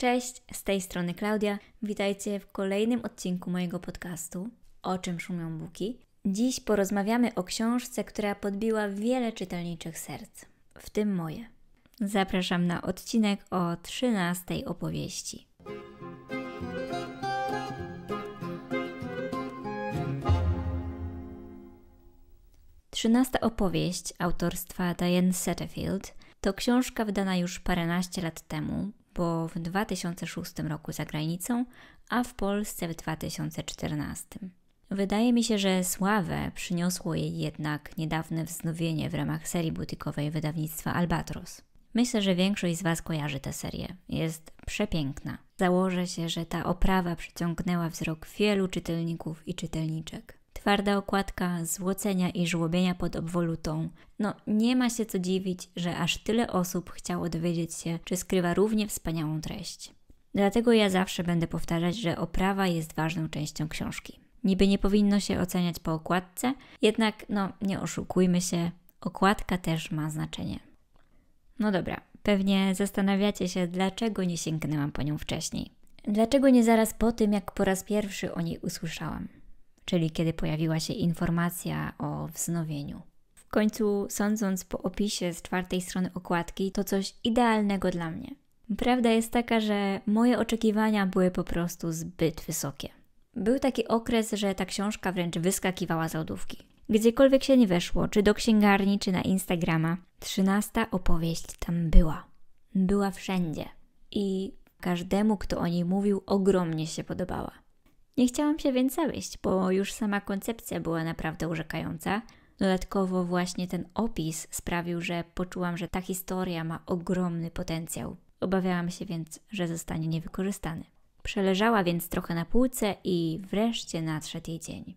Cześć, z tej strony Klaudia. Witajcie w kolejnym odcinku mojego podcastu O czym szumią buki. Dziś porozmawiamy o książce, która podbiła wiele czytelniczych serc, w tym moje. Zapraszam na odcinek o 13 opowieści. Trzynasta opowieść autorstwa Diane Setterfield to książka wydana już paręnaście lat temu, bo w 2006 roku za granicą, a w Polsce w 2014. Wydaje mi się, że sławę przyniosło jej jednak niedawne wznowienie w ramach serii butikowej wydawnictwa Albatros. Myślę, że większość z Was kojarzy tę serię. Jest przepiękna. Założę się, że ta oprawa przyciągnęła wzrok wielu czytelników i czytelniczek twarda okładka, złocenia i żłobienia pod obwolutą. No, nie ma się co dziwić, że aż tyle osób chciało dowiedzieć się, czy skrywa równie wspaniałą treść. Dlatego ja zawsze będę powtarzać, że oprawa jest ważną częścią książki. Niby nie powinno się oceniać po okładce, jednak no nie oszukujmy się, okładka też ma znaczenie. No dobra, pewnie zastanawiacie się, dlaczego nie sięgnęłam po nią wcześniej. Dlaczego nie zaraz po tym, jak po raz pierwszy o niej usłyszałam? czyli kiedy pojawiła się informacja o wznowieniu. W końcu, sądząc po opisie z czwartej strony okładki, to coś idealnego dla mnie. Prawda jest taka, że moje oczekiwania były po prostu zbyt wysokie. Był taki okres, że ta książka wręcz wyskakiwała z lodówki. Gdziekolwiek się nie weszło, czy do księgarni, czy na Instagrama, trzynasta opowieść tam była. Była wszędzie. I każdemu, kto o niej mówił, ogromnie się podobała. Nie chciałam się więc zawieść, bo już sama koncepcja była naprawdę urzekająca. Dodatkowo właśnie ten opis sprawił, że poczułam, że ta historia ma ogromny potencjał. Obawiałam się więc, że zostanie niewykorzystany. Przeleżała więc trochę na półce i wreszcie nadszedł jej dzień.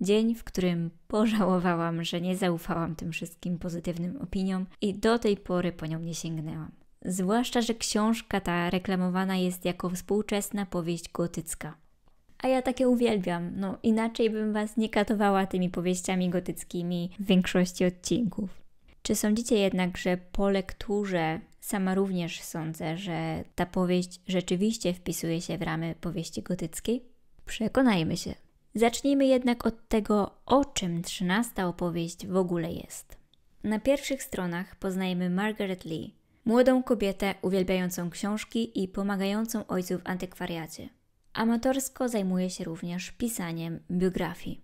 Dzień, w którym pożałowałam, że nie zaufałam tym wszystkim pozytywnym opiniom i do tej pory po nią nie sięgnęłam. Zwłaszcza, że książka ta reklamowana jest jako współczesna powieść gotycka a ja takie uwielbiam. No inaczej bym Was nie katowała tymi powieściami gotyckimi w większości odcinków. Czy sądzicie jednak, że po lekturze sama również sądzę, że ta powieść rzeczywiście wpisuje się w ramy powieści gotyckiej? Przekonajmy się. Zacznijmy jednak od tego, o czym trzynasta opowieść w ogóle jest. Na pierwszych stronach poznajemy Margaret Lee, młodą kobietę uwielbiającą książki i pomagającą ojcu w antykwariacie. Amatorsko zajmuje się również pisaniem biografii.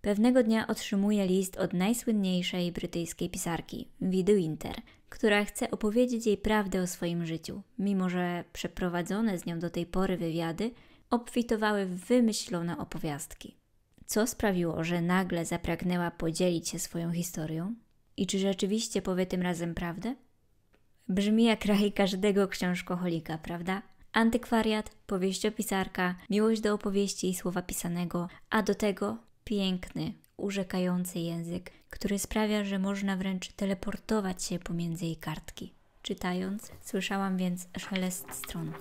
Pewnego dnia otrzymuje list od najsłynniejszej brytyjskiej pisarki, Widy Winter, która chce opowiedzieć jej prawdę o swoim życiu, mimo że przeprowadzone z nią do tej pory wywiady obfitowały w wymyślone opowiastki. Co sprawiło, że nagle zapragnęła podzielić się swoją historią? I czy rzeczywiście powie tym razem prawdę? Brzmi jak raj każdego książkoholika, prawda? Antykwariat, powieściopisarka, miłość do opowieści i słowa pisanego, a do tego piękny, urzekający język, który sprawia, że można wręcz teleportować się pomiędzy jej kartki. Czytając, słyszałam więc szelest stron,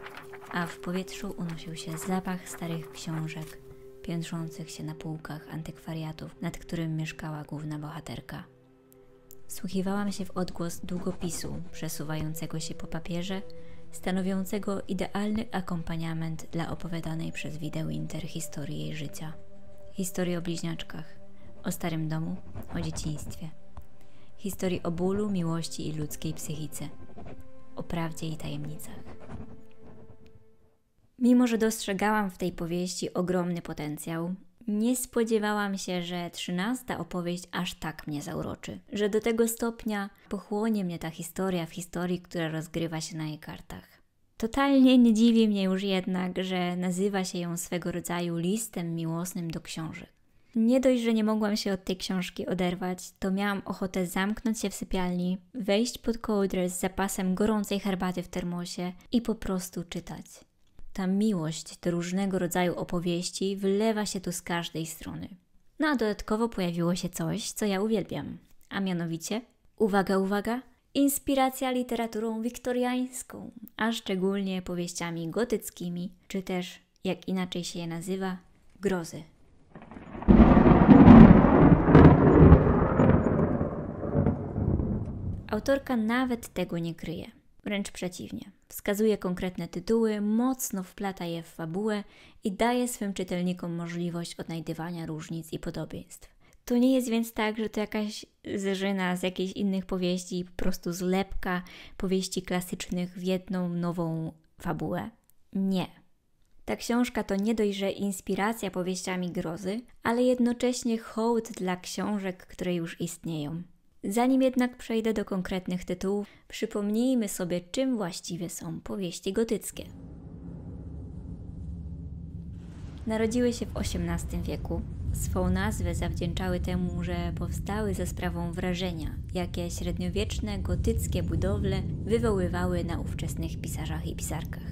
a w powietrzu unosił się zapach starych książek, piętrzących się na półkach antykwariatów, nad którym mieszkała główna bohaterka. Słuchiwałam się w odgłos długopisu przesuwającego się po papierze, stanowiącego idealny akompaniament dla opowiadanej przez wideo Inter historii jej życia. Historii o bliźniaczkach, o starym domu, o dzieciństwie. Historii o bólu, miłości i ludzkiej psychice. O prawdzie i tajemnicach. Mimo, że dostrzegałam w tej powieści ogromny potencjał, nie spodziewałam się, że trzynasta opowieść aż tak mnie zauroczy, że do tego stopnia pochłonie mnie ta historia w historii, która rozgrywa się na jej kartach. Totalnie nie dziwi mnie już jednak, że nazywa się ją swego rodzaju listem miłosnym do książy. Nie dość, że nie mogłam się od tej książki oderwać, to miałam ochotę zamknąć się w sypialni, wejść pod kołdrę z zapasem gorącej herbaty w termosie i po prostu czytać ta miłość do różnego rodzaju opowieści wylewa się tu z każdej strony. No a dodatkowo pojawiło się coś, co ja uwielbiam, a mianowicie, uwaga, uwaga, inspiracja literaturą wiktoriańską, a szczególnie powieściami gotyckimi, czy też, jak inaczej się je nazywa, grozy. Autorka nawet tego nie kryje. Wręcz przeciwnie, wskazuje konkretne tytuły, mocno wplata je w fabułę i daje swym czytelnikom możliwość odnajdywania różnic i podobieństw. To nie jest więc tak, że to jakaś zżyna z jakichś innych powieści, po prostu zlepka powieści klasycznych w jedną nową fabułę. Nie. Ta książka to nie dojrze że inspiracja powieściami grozy, ale jednocześnie hołd dla książek, które już istnieją. Zanim jednak przejdę do konkretnych tytułów, przypomnijmy sobie, czym właściwie są powieści gotyckie. Narodziły się w XVIII wieku. Swą nazwę zawdzięczały temu, że powstały ze sprawą wrażenia, jakie średniowieczne gotyckie budowle wywoływały na ówczesnych pisarzach i pisarkach.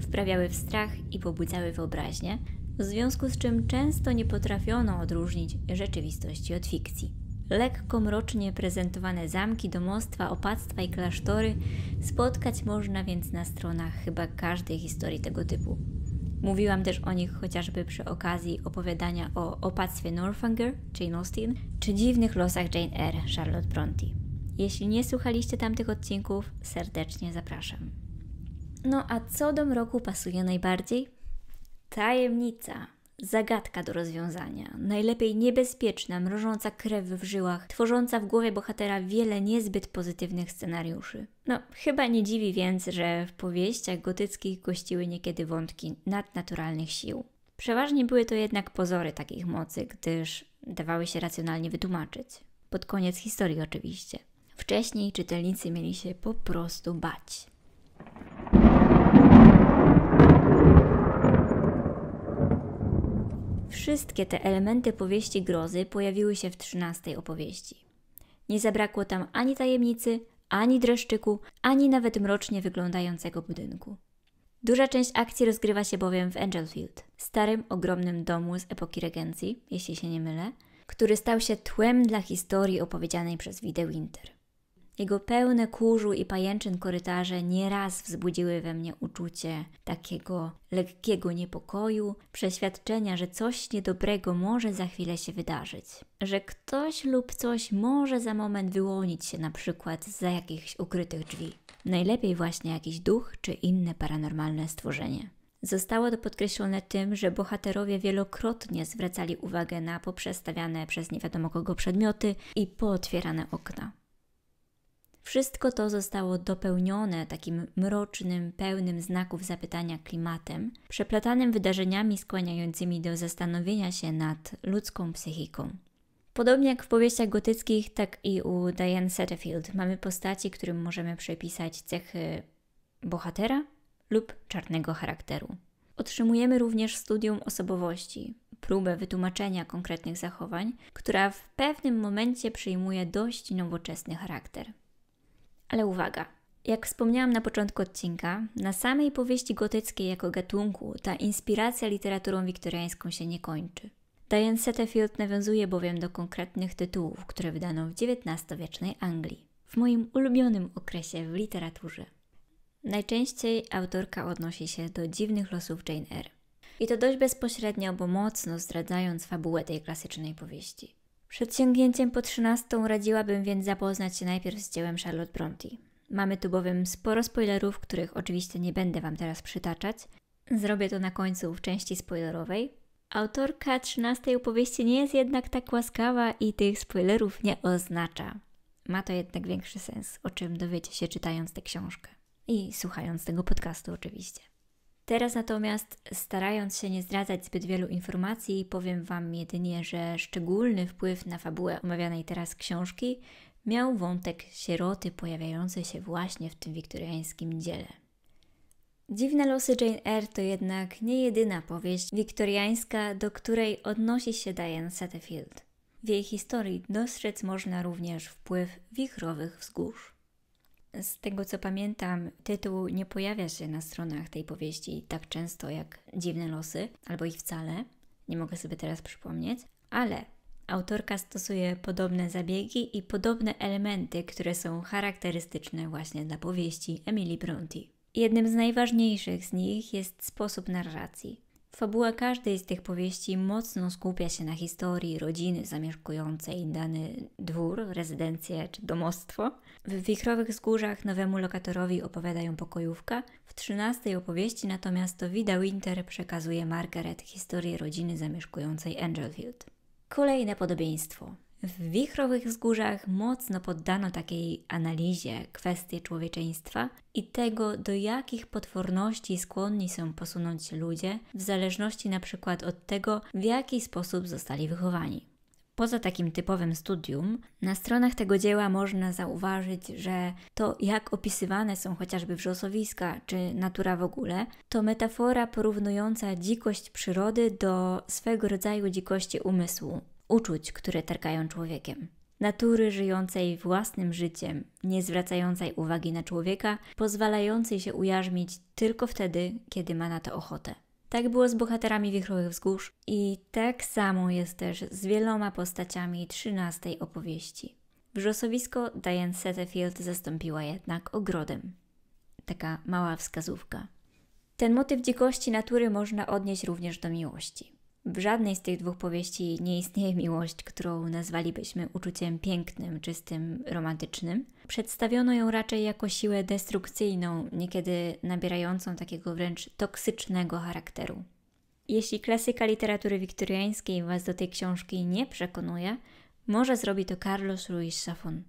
Wprawiały w strach i pobudzały wyobraźnię, w związku z czym często nie potrafiono odróżnić rzeczywistości od fikcji lekko mrocznie prezentowane zamki, domostwa, opactwa i klasztory spotkać można więc na stronach chyba każdej historii tego typu. Mówiłam też o nich chociażby przy okazji opowiadania o opactwie Northanger Jane Austen czy dziwnych losach Jane Eyre Charlotte Brontë. Jeśli nie słuchaliście tamtych odcinków, serdecznie zapraszam. No a co do mroku pasuje najbardziej? Tajemnica. Zagadka do rozwiązania, najlepiej niebezpieczna, mrożąca krew w żyłach, tworząca w głowie bohatera wiele niezbyt pozytywnych scenariuszy. No, chyba nie dziwi więc, że w powieściach gotyckich gościły niekiedy wątki nadnaturalnych sił. Przeważnie były to jednak pozory takich mocy, gdyż dawały się racjonalnie wytłumaczyć. Pod koniec historii oczywiście. Wcześniej czytelnicy mieli się po prostu bać. Wszystkie te elementy powieści grozy pojawiły się w trzynastej opowieści. Nie zabrakło tam ani tajemnicy, ani dreszczyku, ani nawet mrocznie wyglądającego budynku. Duża część akcji rozgrywa się bowiem w Angelfield, starym, ogromnym domu z epoki regencji, jeśli się nie mylę, który stał się tłem dla historii opowiedzianej przez Widę Winter. Jego pełne kurzu i pajęczyn korytarze nieraz wzbudziły we mnie uczucie takiego lekkiego niepokoju, przeświadczenia, że coś niedobrego może za chwilę się wydarzyć. Że ktoś lub coś może za moment wyłonić się na przykład za jakichś ukrytych drzwi. Najlepiej właśnie jakiś duch czy inne paranormalne stworzenie. Zostało to podkreślone tym, że bohaterowie wielokrotnie zwracali uwagę na poprzestawiane przez nie wiadomo kogo przedmioty i pootwierane okna. Wszystko to zostało dopełnione takim mrocznym, pełnym znaków zapytania klimatem, przeplatanym wydarzeniami skłaniającymi do zastanowienia się nad ludzką psychiką. Podobnie jak w powieściach gotyckich, tak i u Diane Setterfield mamy postaci, którym możemy przypisać cechy bohatera lub czarnego charakteru. Otrzymujemy również studium osobowości, próbę wytłumaczenia konkretnych zachowań, która w pewnym momencie przyjmuje dość nowoczesny charakter. Ale uwaga! Jak wspomniałam na początku odcinka, na samej powieści gotyckiej jako gatunku ta inspiracja literaturą wiktoriańską się nie kończy. Diane Settefield nawiązuje bowiem do konkretnych tytułów, które wydano w XIX-wiecznej Anglii, w moim ulubionym okresie w literaturze. Najczęściej autorka odnosi się do dziwnych losów Jane Eyre. I to dość bezpośrednio, bo mocno zdradzając fabułę tej klasycznej powieści. Przed sięgnięciem po trzynastą radziłabym więc zapoznać się najpierw z dziełem Charlotte Bronte. Mamy tu bowiem sporo spoilerów, których oczywiście nie będę Wam teraz przytaczać. Zrobię to na końcu w części spoilerowej. Autorka trzynastej opowieści nie jest jednak tak łaskawa i tych spoilerów nie oznacza. Ma to jednak większy sens, o czym dowiecie się czytając tę książkę. I słuchając tego podcastu oczywiście. Teraz natomiast, starając się nie zdradzać zbyt wielu informacji, powiem Wam jedynie, że szczególny wpływ na fabułę omawianej teraz książki miał wątek sieroty pojawiający się właśnie w tym wiktoriańskim dziele. Dziwne losy Jane Eyre to jednak nie jedyna powieść wiktoriańska, do której odnosi się Diane Satterfield. W jej historii dostrzec można również wpływ wichrowych wzgórz. Z tego co pamiętam, tytuł nie pojawia się na stronach tej powieści tak często jak Dziwne Losy, albo ich wcale. Nie mogę sobie teraz przypomnieć, ale autorka stosuje podobne zabiegi i podobne elementy, które są charakterystyczne właśnie dla powieści Emily Brontë. Jednym z najważniejszych z nich jest sposób narracji. Fabuła każdej z tych powieści mocno skupia się na historii rodziny zamieszkującej dany dwór, rezydencję czy domostwo. W Wichrowych Wzgórzach nowemu lokatorowi opowiadają pokojówka. W trzynastej opowieści natomiast to Wida Winter przekazuje Margaret historię rodziny zamieszkującej Angelfield. Kolejne podobieństwo. W wichrowych wzgórzach mocno poddano takiej analizie kwestie człowieczeństwa i tego, do jakich potworności skłonni są posunąć ludzie, w zależności na przykład od tego, w jaki sposób zostali wychowani. Poza takim typowym studium, na stronach tego dzieła można zauważyć, że to jak opisywane są chociażby wrzosowiska czy natura w ogóle, to metafora porównująca dzikość przyrody do swego rodzaju dzikości umysłu, uczuć, które targają człowiekiem. Natury żyjącej własnym życiem, nie zwracającej uwagi na człowieka, pozwalającej się ujarzmić tylko wtedy, kiedy ma na to ochotę. Tak było z bohaterami Wichrowych Wzgórz i tak samo jest też z wieloma postaciami trzynastej opowieści. Wrzosowisko Diane Setefield zastąpiła jednak ogrodem. Taka mała wskazówka. Ten motyw dzikości natury można odnieść również do miłości. W żadnej z tych dwóch powieści nie istnieje miłość, którą nazwalibyśmy uczuciem pięknym, czystym, romantycznym. Przedstawiono ją raczej jako siłę destrukcyjną, niekiedy nabierającą takiego wręcz toksycznego charakteru. Jeśli klasyka literatury wiktoriańskiej Was do tej książki nie przekonuje, może zrobi to Carlos Ruiz Safon.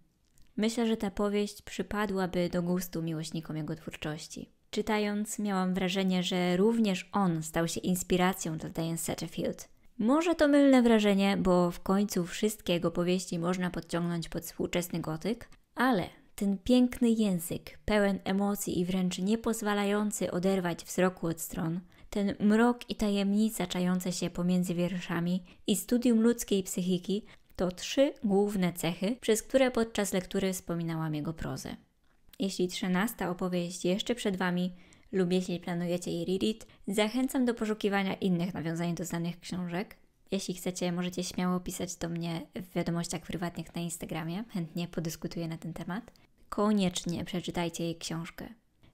Myślę, że ta powieść przypadłaby do gustu miłośnikom jego twórczości czytając, miałam wrażenie, że również on stał się inspiracją dla Diane Satterfield. Może to mylne wrażenie, bo w końcu wszystkie jego powieści można podciągnąć pod współczesny gotyk, ale ten piękny język, pełen emocji i wręcz niepozwalający oderwać wzroku od stron, ten mrok i tajemnica czające się pomiędzy wierszami i studium ludzkiej psychiki to trzy główne cechy, przez które podczas lektury wspominałam jego prozę. Jeśli trzynasta opowieść jeszcze przed Wami lub jeśli planujecie jej reread, zachęcam do poszukiwania innych nawiązań do znanych książek. Jeśli chcecie, możecie śmiało pisać do mnie w wiadomościach prywatnych na Instagramie, chętnie podyskutuję na ten temat. Koniecznie przeczytajcie jej książkę.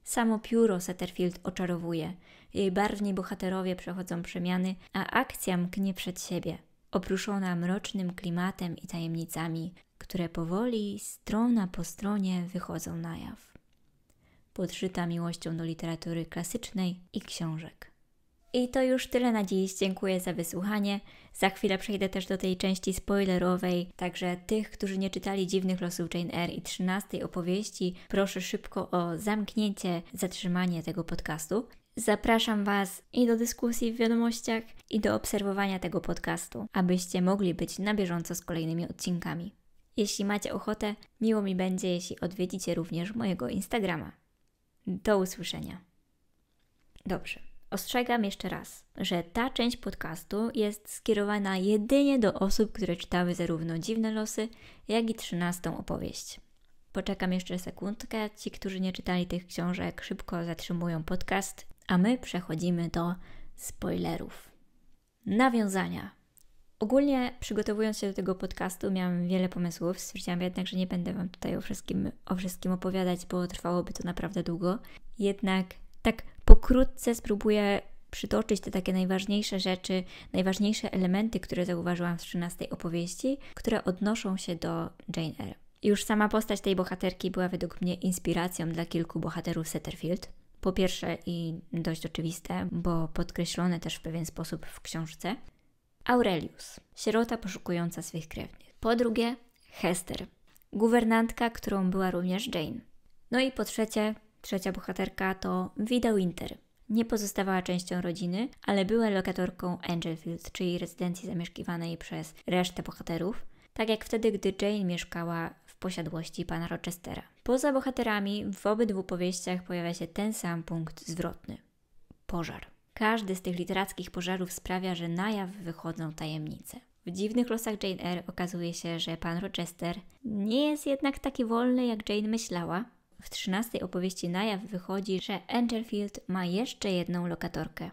Samo pióro Setterfield oczarowuje, jej barwni bohaterowie przechodzą przemiany, a akcja mknie przed siebie. Opruszona mrocznym klimatem i tajemnicami, które powoli, strona po stronie, wychodzą na jaw. Podszyta miłością do literatury klasycznej i książek. I to już tyle na dziś. Dziękuję za wysłuchanie. Za chwilę przejdę też do tej części spoilerowej, także tych, którzy nie czytali Dziwnych Losów Jane Eyre i 13 opowieści, proszę szybko o zamknięcie, zatrzymanie tego podcastu. Zapraszam Was i do dyskusji w wiadomościach, i do obserwowania tego podcastu, abyście mogli być na bieżąco z kolejnymi odcinkami. Jeśli macie ochotę, miło mi będzie, jeśli odwiedzicie również mojego Instagrama. Do usłyszenia. Dobrze. Ostrzegam jeszcze raz, że ta część podcastu jest skierowana jedynie do osób, które czytały zarówno Dziwne Losy, jak i "Trzynastą opowieść. Poczekam jeszcze sekundkę. Ci, którzy nie czytali tych książek, szybko zatrzymują podcast, a my przechodzimy do spoilerów. Nawiązania. Ogólnie przygotowując się do tego podcastu, miałam wiele pomysłów. Stwierdziłam jednak, że nie będę Wam tutaj o wszystkim, o wszystkim opowiadać, bo trwałoby to naprawdę długo. Jednak tak pokrótce spróbuję przytoczyć te takie najważniejsze rzeczy, najważniejsze elementy, które zauważyłam w 13 opowieści, które odnoszą się do Jane Eyre. Już sama postać tej bohaterki była według mnie inspiracją dla kilku bohaterów Setterfield. Po pierwsze i dość oczywiste, bo podkreślone też w pewien sposób w książce, Aurelius, sierota poszukująca swych krewnych. Po drugie, Hester, guwernantka, którą była również Jane. No i po trzecie, trzecia bohaterka to Vida Winter. Nie pozostawała częścią rodziny, ale była lokatorką Angelfield, czyli rezydencji zamieszkiwanej przez resztę bohaterów, tak jak wtedy, gdy Jane mieszkała w posiadłości pana Rochestera. Poza bohaterami w obydwu powieściach pojawia się ten sam punkt zwrotny pożar. Każdy z tych literackich pożarów sprawia, że na jaw wychodzą tajemnice. W dziwnych losach Jane Eyre okazuje się, że pan Rochester nie jest jednak taki wolny, jak Jane myślała. W trzynastej opowieści na jaw wychodzi, że Angerfield ma jeszcze jedną lokatorkę.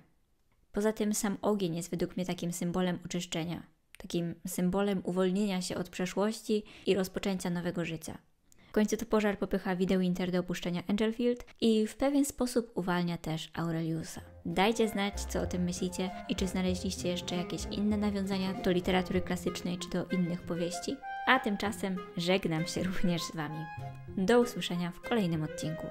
Poza tym sam ogień jest według mnie takim symbolem oczyszczenia, takim symbolem uwolnienia się od przeszłości i rozpoczęcia nowego życia. W końcu to pożar popycha Widewinter do opuszczenia Angelfield i w pewien sposób uwalnia też Aureliusa. Dajcie znać, co o tym myślicie i czy znaleźliście jeszcze jakieś inne nawiązania do literatury klasycznej czy do innych powieści. A tymczasem żegnam się również z Wami. Do usłyszenia w kolejnym odcinku.